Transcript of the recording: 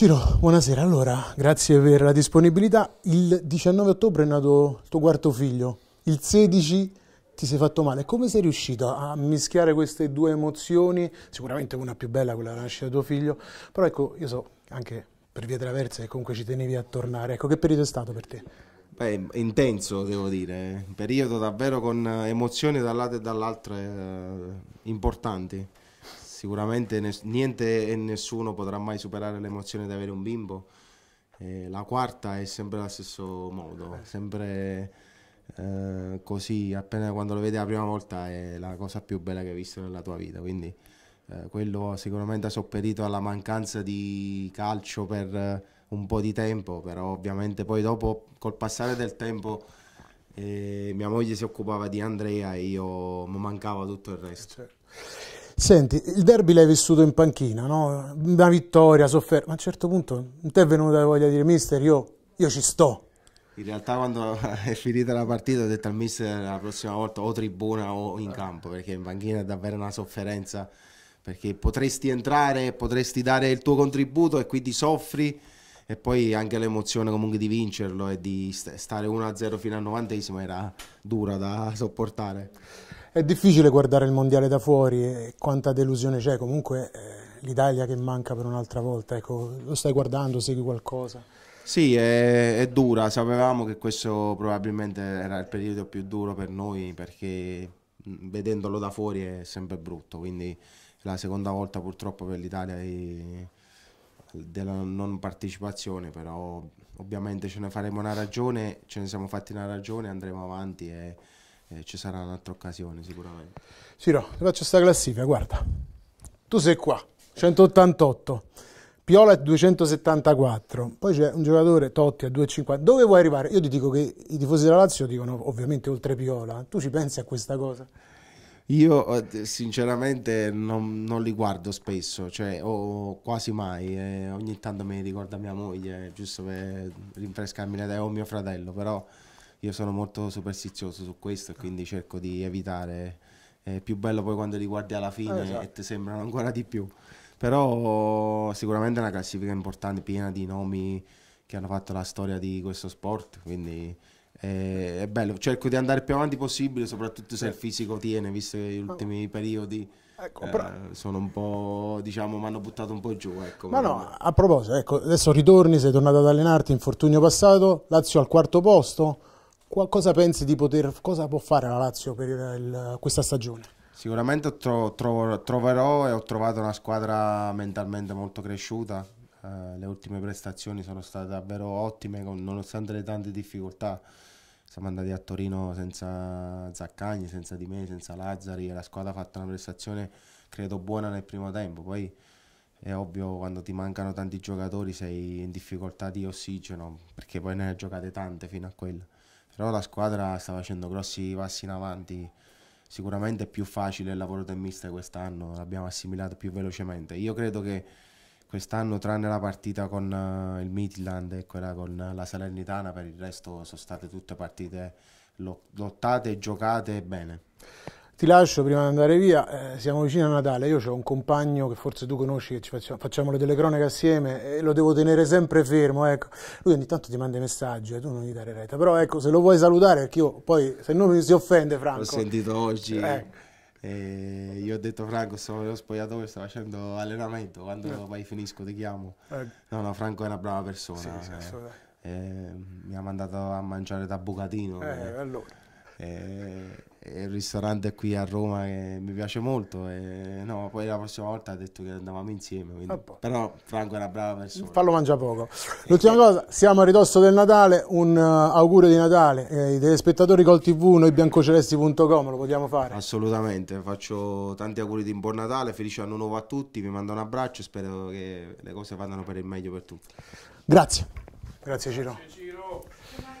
Ciro, buonasera. Allora, grazie per la disponibilità. Il 19 ottobre è nato il tuo quarto figlio, il 16 ti sei fatto male. Come sei riuscito a mischiare queste due emozioni? Sicuramente una più bella, quella della nascita di tuo figlio, però ecco, io so anche per via traversa che comunque ci tenevi a tornare. Ecco, che periodo è stato per te? Beh, intenso devo dire, un periodo davvero con emozioni da un lato e dall'altro eh, importanti. Sicuramente niente e nessuno potrà mai superare l'emozione di avere un bimbo. Eh, la quarta è sempre allo stesso modo, sempre eh, così, appena quando lo vedi la prima volta è la cosa più bella che hai visto nella tua vita. Quindi eh, quello sicuramente ha sopperito alla mancanza di calcio per eh, un po' di tempo, però ovviamente poi dopo col passare del tempo eh, mia moglie si occupava di Andrea e io mi mancava tutto il resto. Certo. Senti, il derby l'hai vissuto in panchina, no? Una vittoria, sofferma, ma a un certo punto non ti è venuta la voglia di dire mister, io, io ci sto. In realtà quando è finita la partita ho detto al mister la prossima volta o tribuna o in campo, perché in panchina è davvero una sofferenza, perché potresti entrare, potresti dare il tuo contributo e quindi soffri e poi anche l'emozione comunque di vincerlo e di stare 1-0 fino al 90 era dura da sopportare. È difficile guardare il mondiale da fuori e quanta delusione c'è, comunque eh, l'Italia che manca per un'altra volta, ecco, lo stai guardando, segui qualcosa? Sì, è, è, dura, sapevamo che questo probabilmente era il periodo più duro per noi perché vedendolo da fuori è sempre brutto, quindi la seconda volta purtroppo per l'Italia della non partecipazione, però ovviamente ce ne faremo una ragione, ce ne siamo fatti una ragione, andremo avanti e eh, ci sarà un'altra occasione sicuramente. Ciro, ti faccio questa classifica, guarda, tu sei qua, 188, Piola è 274, poi c'è un giocatore Totti a 250, dove vuoi arrivare? Io ti dico che i tifosi della Lazio dicono ovviamente oltre Piola, tu ci pensi a questa cosa? Io eh, sinceramente non, non, li guardo spesso, cioè o quasi mai, eh, ogni tanto mi ricorda mia moglie, giusto per rinfrescarmi l'idea, o mio fratello, però io sono molto superstizioso su questo e quindi cerco di evitare. È più bello poi quando li guardi alla fine eh, esatto. e ti sembrano ancora di più. Però sicuramente è una classifica importante, piena di nomi che hanno fatto la storia di questo sport, quindi è, è bello. Cerco di andare più avanti possibile, soprattutto se il fisico tiene, visto che gli ultimi ah. periodi... Ecco, eh, però... sono un po', diciamo, mi hanno buttato un po' giù. Ecco. Ma no, a proposito, ecco, adesso ritorni, sei tornato ad allenarti, infortunio passato, Lazio al quarto posto, Cosa pensi di poter, cosa può fare la Lazio per il, questa stagione? Sicuramente tro, tro, troverò e ho trovato una squadra mentalmente molto cresciuta, eh, le ultime prestazioni sono state davvero ottime con, nonostante le tante difficoltà. Siamo andati a Torino senza Zaccagni, senza di me, senza Lazzari e la squadra ha fatto una prestazione credo buona nel primo tempo. Poi è ovvio quando ti mancano tanti giocatori sei in difficoltà di ossigeno perché poi ne hai giocate tante fino a quella però la squadra sta facendo grossi passi in avanti. Sicuramente è più facile il lavoro del mister quest'anno, l'abbiamo assimilato più velocemente. Io credo che quest'anno, tranne la partita con eh, il Midland e eh, quella con la Salernitana, per il resto sono state tutte partite lottate, e giocate bene ti lascio prima di andare via, eh, siamo vicini a Natale, io ho un compagno che forse tu conosci, che ci facciamo, facciamo le telecronache assieme e lo devo tenere sempre fermo, ecco. lui ogni tanto ti manda i messaggi e eh, tu non gli dare retta, però ecco se lo vuoi salutare perché io poi se no mi si offende Franco. L'ho sentito oggi. Eh. E io ho detto Franco, sono nello spogliatoio, sto facendo allenamento, quando eh. poi finisco ti chiamo. Ecco. No, no, Franco è una brava persona. Sì, sì, eh. assolutamente. Eh, mi ha mandato a mangiare da bucatino. Eh, allora è un ristorante qui a Roma che mi piace molto. E no, poi la prossima volta ha detto che andavamo insieme. Quindi... Ah, Però Franco è una brava persona. Fallo mangia poco. L'ultima cosa, siamo a ridosso del Natale, un eh, augurio di Natale. Eh, I telespettatori col TV, noi biancocelesti.com, lo vogliamo fare. Assolutamente, faccio tanti auguri di buon Natale, felice anno nuovo a tutti, vi mando un abbraccio e spero che le cose vadano per il meglio per tutti. Grazie. Grazie Ciro. Grazie Ciro.